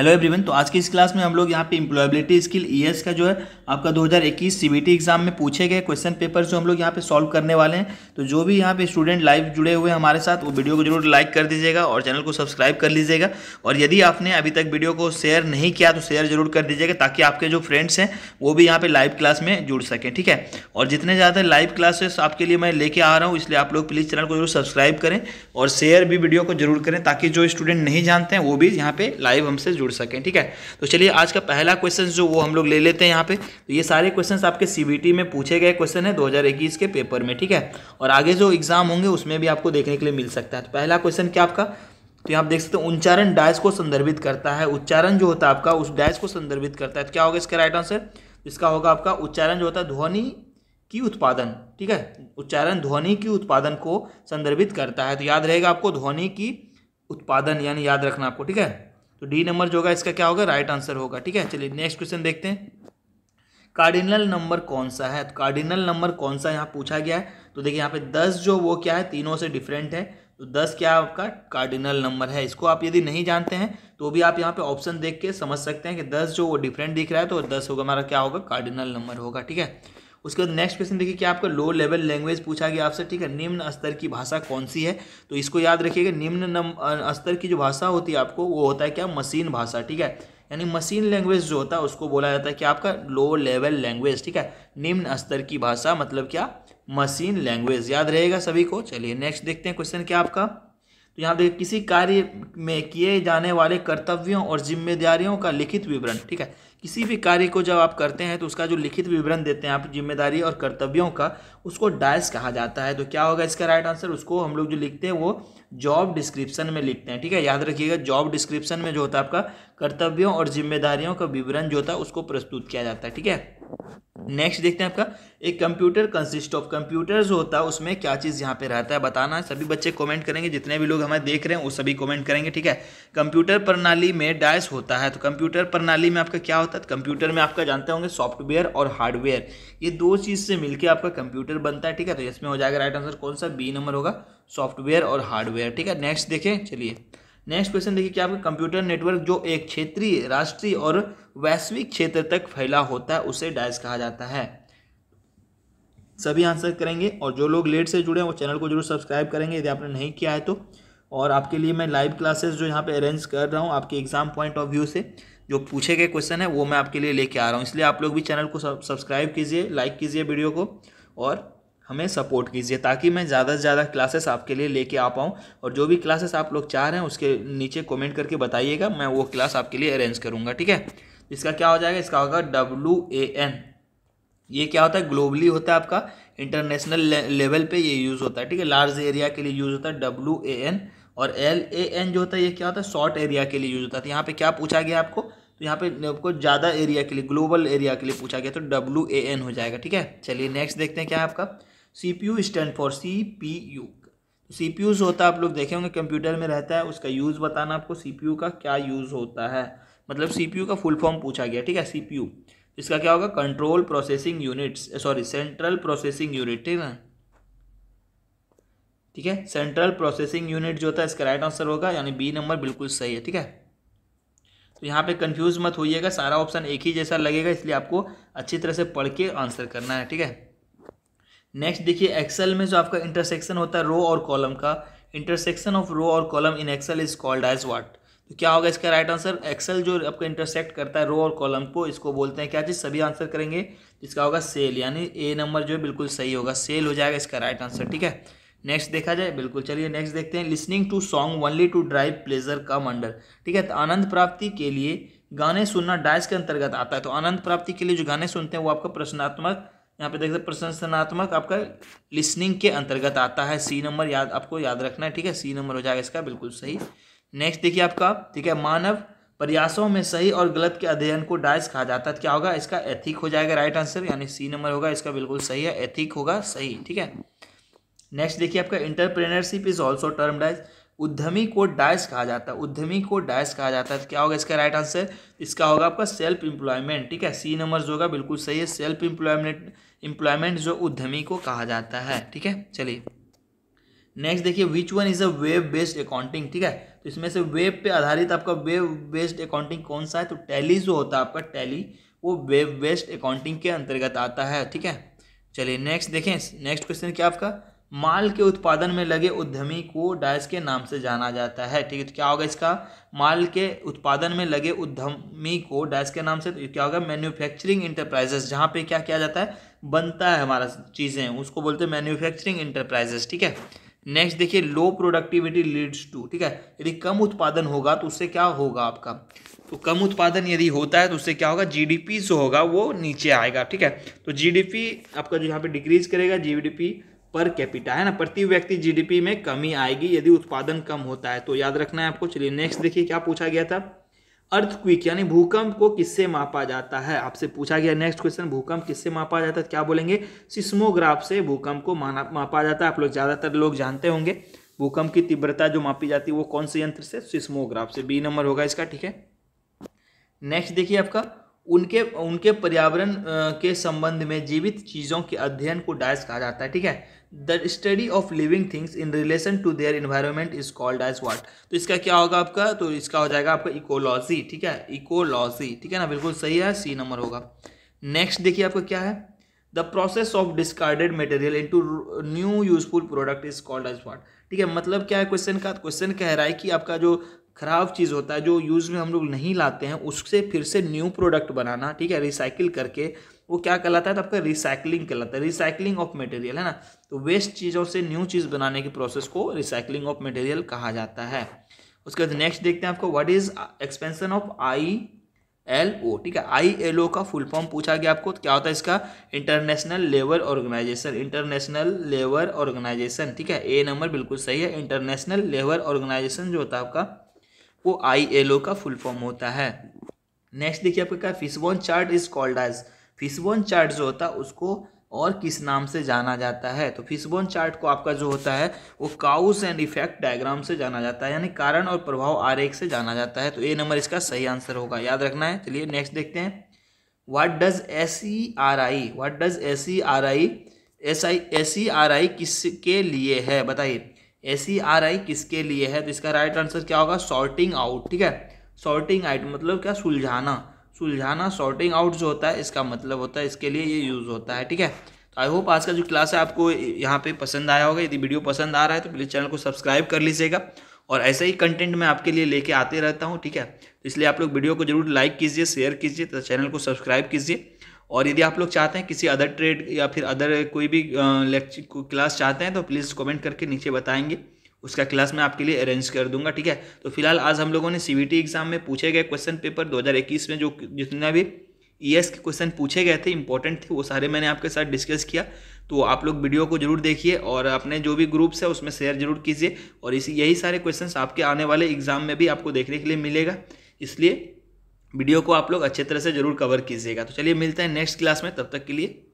hello everyone तो आज की इस क्लास में हम लोग यहाँ पे इम्प्लॉयबिलिटी स्किल ईएस का जो है आपका 2021 सीबीटी एग्जाम में पूछे गए क्वेश्चन पेपर जो हम लोग यहाँ पे सॉल्व करने वाले हैं तो जो भी यहाँ पे स्टूडेंट लाइव जुड़े हुए हमारे साथ वो वीडियो को जरूर लाइक कर दीजिएगा और चैनल को सब्सक्राइब कर लीजिएगा और यदि आपने अभी तक वीडियो को शेयर नहीं किया तो शेयर जरूर कर दीजिएगा ताकि आपके जो फ्रेंड्स हैं वो भी यहाँ पर लाइव क्लास में जुड़ सकें ठीक है और जितने ज़्यादा लाइव क्लासेस आपके लिए मैं लेके आ रहा हूँ इसलिए आप लोग प्लीज़ चैनल को जरूर सब्सक्राइब करें और शेयर भी वीडियो को जरूर करें ताकि जो स्टूडेंट नहीं जानते हैं वो भी यहाँ पर लाइव हमसे जुड़े जुड़ सकें ठीक है तो चलिए आज का पहला क्वेश्चन जो वो हम लोग ले लेते हैं यहाँ पे तो ये सारे क्वेश्चन आपके सी में पूछे गए क्वेश्चन है दो के पेपर में ठीक है और आगे जो एग्जाम होंगे उसमें भी आपको देखने के लिए मिल सकता है तो पहला क्वेश्चन क्या आपका तो यहाँ आप देख सकते हैं उच्चारण डैश को संदर्भित करता है उच्चारण जो होता है आपका उस डैश को संदर्भित करता है तो क्या होगा इसका राइट आंसर इसका होगा आपका उच्चारण जो होता है ध्वनि की उत्पादन ठीक है उच्चारण ध्वनि की उत्पादन को संदर्भित करता है तो याद रहेगा आपको ध्वनि की उत्पादन यानी याद रखना आपको ठीक है तो डी नंबर जो होगा इसका क्या होगा राइट आंसर होगा ठीक है चलिए नेक्स्ट क्वेश्चन देखते हैं कार्डिनल नंबर कौन सा है तो कार्डिनल नंबर कौन सा यहाँ पूछा गया है तो देखिए यहाँ पे दस जो वो क्या है तीनों से डिफरेंट है तो दस क्या आपका कार्डिनल नंबर है इसको आप यदि नहीं जानते हैं तो भी आप यहाँ पे ऑप्शन देख के समझ सकते हैं कि दस जो वो डिफरेंट दिख रहा है तो दस होगा हमारा क्या होगा कार्डिनल नंबर होगा ठीक है उसके बाद नेक्स्ट क्वेश्चन देखिए कि आपका लो लेवल लैंग्वेज पूछा गया आपसे ठीक है निम्न स्तर की भाषा कौन सी है तो इसको याद रखिएगा निम्न स्तर की जो भाषा होती है आपको वो होता है क्या मशीन भाषा ठीक है यानी मशीन लैंग्वेज जो होता है उसको बोला जाता है कि आपका लो लेवल लैंग्वेज ठीक है निम्न स्तर की भाषा मतलब क्या मशीन लैंग्वेज याद रहेगा सभी को चलिए नेक्स्ट देखते हैं क्वेश्चन क्या आपका तो यहाँ देखिए किसी कार्य में किए जाने वाले कर्तव्यों और जिम्मेदारियों का लिखित विवरण ठीक है किसी भी कार्य को जब आप करते हैं तो उसका जो लिखित विवरण देते हैं आप जिम्मेदारी और कर्तव्यों का उसको डायस कहा जाता है तो क्या होगा इसका राइट आंसर उसको हम लोग जो लिखते हैं वो जॉब डिस्क्रिप्शन में लिखते हैं ठीक है याद रखिएगा जॉब डिस्क्रिप्शन में जो होता है आपका कर्तव्यों और जिम्मेदारियों का विवरण जो होता है उसको प्रस्तुत किया जाता है ठीक है नेक्स्ट देखते हैं आपका एक कंप्यूटर कंसिस्ट ऑफ कंप्यूटर्स होता है उसमें क्या चीज़ यहाँ पे रहता है बताना है सभी बच्चे कमेंट करेंगे जितने भी लोग हमें देख रहे हैं वो सभी कमेंट करेंगे ठीक है कंप्यूटर प्रणाली में डैश होता है तो कंप्यूटर प्रणाली में आपका क्या होता है कंप्यूटर तो में आपका जानते होंगे सॉफ्टवेयर और हार्डवेयर ये दो चीज़ से मिलकर आपका कंप्यूटर बनता है ठीक है तो इसमें हो जाएगा राइट आंसर कौन सा बी नंबर होगा सॉफ्टवेयर और हार्डवेयर ठीक है नेक्स्ट देखें चलिए नेक्स्ट क्वेश्चन देखिए क्या आपका कंप्यूटर नेटवर्क जो एक क्षेत्रीय राष्ट्रीय और वैश्विक क्षेत्र तक फैला होता है उसे डैश कहा जाता है सभी आंसर करेंगे और जो लोग लेट से जुड़े हैं वो चैनल को जरूर सब्सक्राइब करेंगे यदि आपने नहीं किया है तो और आपके लिए मैं लाइव क्लासेस जो यहाँ पे अरेंज कर रहा हूँ आपके एग्जाम पॉइंट ऑफ व्यू से जो पूछे गए क्वेश्चन है वो मैं आपके लिए लेके आ रहा हूँ इसलिए आप लोग भी चैनल को सब्सक्राइब कीजिए लाइक कीजिए वीडियो को और हमें सपोर्ट कीजिए ताकि मैं ज़्यादा से ज़्यादा क्लासेस आपके लिए लेके आ पाऊँ और जो भी क्लासेस आप लोग चाह रहे हैं उसके नीचे कमेंट करके बताइएगा मैं वो क्लास आपके लिए अरेंज करूँगा ठीक है इसका क्या हो जाएगा इसका होगा डब्ल्यू ए एन ये क्या होता है ग्लोबली होता है आपका इंटरनेशनल लेवल पर ये यूज़ होता है ठीक है लार्ज एरिया के लिए यूज़ होता है डब्ल्यू ए एन और एल ए एन जो होता है ये क्या होता है शॉर्ट एरिया के लिए यूज़ होता है तो यहाँ पर क्या पूछा गया आपको तो यहाँ पे आपको ज़्यादा एरिया के लिए ग्लोबल एरिया के लिए पूछा गया तो डब्ल्यू ए एन हो जाएगा ठीक है चलिए नेक्स्ट देखते हैं क्या है आपका C P U stand for C P U तो सी पी यूज़ होता है आप लोग देखे होंगे कंप्यूटर में रहता है उसका यूज़ बताना आपको सी पी यू का क्या यूज़ होता है मतलब सी पी यू का फुल फॉर्म पूछा गया ठीक है सी पी यू इसका क्या होगा control processing units sorry central processing unit ठीक है ठीक है सेंट्रल प्रोसेसिंग यूनिट जो होता है इसका राइट आंसर होगा यानी बी नंबर बिल्कुल सही है ठीक है तो यहाँ पे कंफ्यूज मत होइएगा सारा ऑप्शन एक ही जैसा लगेगा इसलिए आपको अच्छी तरह से पढ़ के आंसर करना है ठीक है नेक्स्ट देखिए एक्सेल में जो आपका इंटरसेक्शन होता है रो और कॉलम का इंटरसेक्शन ऑफ रो और column in Excel is called as what तो क्या होगा इसका राइट आंसर एक्सेल जो आपका इंटरसेक्ट करता है रो और कॉलम को इसको बोलते हैं क्या चीज़ सभी आंसर करेंगे इसका होगा सेल यानी ए नंबर जो है बिल्कुल सही होगा सेल हो जाएगा इसका राइट आंसर ठीक है नेक्स्ट देखा जाए बिल्कुल चलिए नेक्स्ट देखते हैं listening to song only to drive pleasure come under ठीक है तो आनंद प्राप्ति के लिए गाने सुनना डाइस के अंतर्गत आता है तो आनंद प्राप्ति के लिए जो गाने सुनते हैं वो आपका प्रश्नात्मक यहाँ पे देख सकते प्रशंसनात्मक आपका लिसनिंग के अंतर्गत आता है सी नंबर याद आपको याद रखना है ठीक है सी नंबर हो जाएगा इसका बिल्कुल सही नेक्स्ट देखिए आपका ठीक है मानव प्रयासों में सही और गलत के अध्ययन को डाइस कहा जाता है तो क्या होगा इसका एथिक हो जाएगा राइट आंसर यानी सी नंबर होगा इसका बिल्कुल सही है एथिक होगा सही ठीक है नेक्स्ट देखिए आपका entrepreneurship is also term dies उद्यमी को डाइस कहा जाता है उद्यमी को डाइस कहा जाता है तो क्या होगा इसका राइट आंसर इसका होगा आपका सेल्फ एम्प्लॉयमेंट ठीक है सी नंबर जो होगा बिल्कुल सही है सेल्फ एम्प्लॉयमेंट एम्प्लॉयमेंट जो उद्यमी को कहा जाता है ठीक है चलिए नेक्स्ट देखिए which one is a web based accounting ठीक है तो इसमें से वेब पे आधारित आपका वेब बेस्ड अकाउंटिंग कौन सा है तो टैली जो होता है आपका टैली वो वेब बेस्ड अकाउंटिंग के अंतर्गत आता है ठीक है चलिए नेक्स्ट देखें नेक्स्ट क्वेश्चन क्या आपका माल के उत्पादन में लगे उद्यमी को डायस के नाम से जाना जाता है ठीक है तो क्या होगा इसका माल के उत्पादन में लगे उद्यमी को डायस के नाम से तो क्या होगा मैन्युफैक्चरिंग इंटरप्राइजेस जहाँ पे क्या किया जाता है बनता है हमारा चीज़ें उसको बोलते हैं मैन्युफैक्चरिंग इंटरप्राइजेस ठीक है नेक्स्ट देखिए लो प्रोडक्टिविटी लीड्स टू ठीक है यदि कम उत्पादन होगा तो उससे क्या होगा आपका तो कम उत्पादन यदि होता है तो उससे क्या होगा जीडीपी जो होगा वो नीचे आएगा ठीक है तो जीडीपी आपका जो यहाँ पे डिक्रीज करेगा जीडीपी पर कैपिटा है ना प्रति व्यक्ति जीडीपी में कमी आएगी यदि उत्पादन कम होता है तो याद रखना है आपको चलिए नेक्स्ट देखिए क्या पूछा गया था अर्थक्विक यानी भूकंप को किससे मापा जाता है आपसे पूछा गया नेक्स्ट क्वेश्चन भूकंप किससे मापा जाता है क्या बोलेंगे सिस्मोग्राफ से भूकंप को मापा जाता है आप लोग ज़्यादातर लोग जानते होंगे भूकंप की तीव्रता जो मापी जाती है वो कौन से यंत्र से सिस्मोग्राफ से बी नंबर होगा इसका ठीक है नेक्स्ट देखिए आपका उनके उनके पर्यावरण के संबंध में जीवित चीज़ों के अध्ययन को डायस कहा जाता है ठीक है the study of living things in relation to their environment is called as what तो इसका क्या होगा आपका तो इसका हो जाएगा आपका इकोलॉजी ठीक है इकोलॉजी ठीक है ना बिल्कुल सही है सी नंबर होगा नेक्स्ट देखिए आपका क्या है the process of discarded material to new useful product is called as what ठीक है मतलब क्या है क्वेश्चन का क्वेश्चन कह रहा है कि आपका जो ख़राब चीज़ होता है जो यूज़ में हम लोग नहीं लाते हैं उससे फिर से न्यू प्रोडक्ट बनाना ठीक है रिसाइकिल करके वो क्या कहलाता है तो आपका रिसाइकलिंग कहलाता है रिसाइकलिंग ऑफ मटेरियल है ना तो वेस्ट चीज़ों से न्यू चीज़ बनाने की प्रोसेस को रिसाइकलिंग ऑफ मटेरियल कहा जाता है उसके बाद नेक्स्ट देखते हैं आपको what is expansion of I L O ठीक है आई एल ओ का फुल फॉर्म पूछा गया आपको तो क्या होता है इसका International Labour Organization International Labour Organization ठीक है ए नंबर बिल्कुल सही है इंटरनेशनल लेबर ऑर्गेनाइजेशन जो होता है आपका वो आई का फुल फॉर्म होता है नेक्स्ट देखिए आपका क्या fishbone chart is called as fishbone chart जो होता है उसको और किस नाम से जाना जाता है तो फिशबोन चार्ट को आपका जो होता है वो काउस एंड इफेक्ट डायग्राम से जाना जाता है यानी कारण और प्रभाव आरेख से जाना जाता है तो ए नंबर इसका सही आंसर होगा याद रखना है चलिए नेक्स्ट देखते हैं what does S E R I what does S E R I S I S E R I किस के लिए है बताइए ए सी आर आई किसके लिए है तो इसका राइट आंसर क्या होगा सॉर्टिंग आउट ठीक है सॉर्टिंग आउट मतलब क्या सुलझाना सुलझाना सॉर्टिंग आउट जो होता है इसका मतलब होता है इसके लिए ये यूज़ होता है ठीक है तो आई होप आज का जो क्लास है आपको यहाँ पे पसंद आया होगा यदि वीडियो पसंद आ रहा है तो प्लीज़ चैनल को सब्सक्राइब कर लीजिएगा और ऐसा ही कंटेंट मैं आपके लिए लेके आते रहता हूँ ठीक है तो इसलिए आप लोग वीडियो को जरूर लाइक कीजिए शेयर कीजिए तथा चैनल को सब्सक्राइब कीजिए और यदि आप लोग चाहते हैं किसी अदर ट्रेड या फिर अदर कोई भी लेक्चर क्लास चाहते हैं तो प्लीज़ कमेंट करके नीचे बताएंगे उसका क्लास मैं आपके लिए अरेंज कर दूंगा ठीक है तो फिलहाल आज हम लोगों ने सी एग्जाम में पूछे गए क्वेश्चन पेपर 2021 में जो जितना भी ई e के क्वेश्चन पूछे गए थे इंपॉर्टेंट थे वो सारे मैंने आपके साथ डिस्कस किया तो आप लोग वीडियो को जरूर देखिए और अपने जो भी ग्रुप्स है उसमें शेयर जरूर कीजिए और इसी यही सारे क्वेश्चन आपके आने वाले एग्जाम में भी आपको देखने के लिए मिलेगा इसलिए वीडियो को आप लोग अच्छे तरह से जरूर कवर कीजिएगा तो चलिए मिलते हैं नेक्स्ट क्लास में तब तक के लिए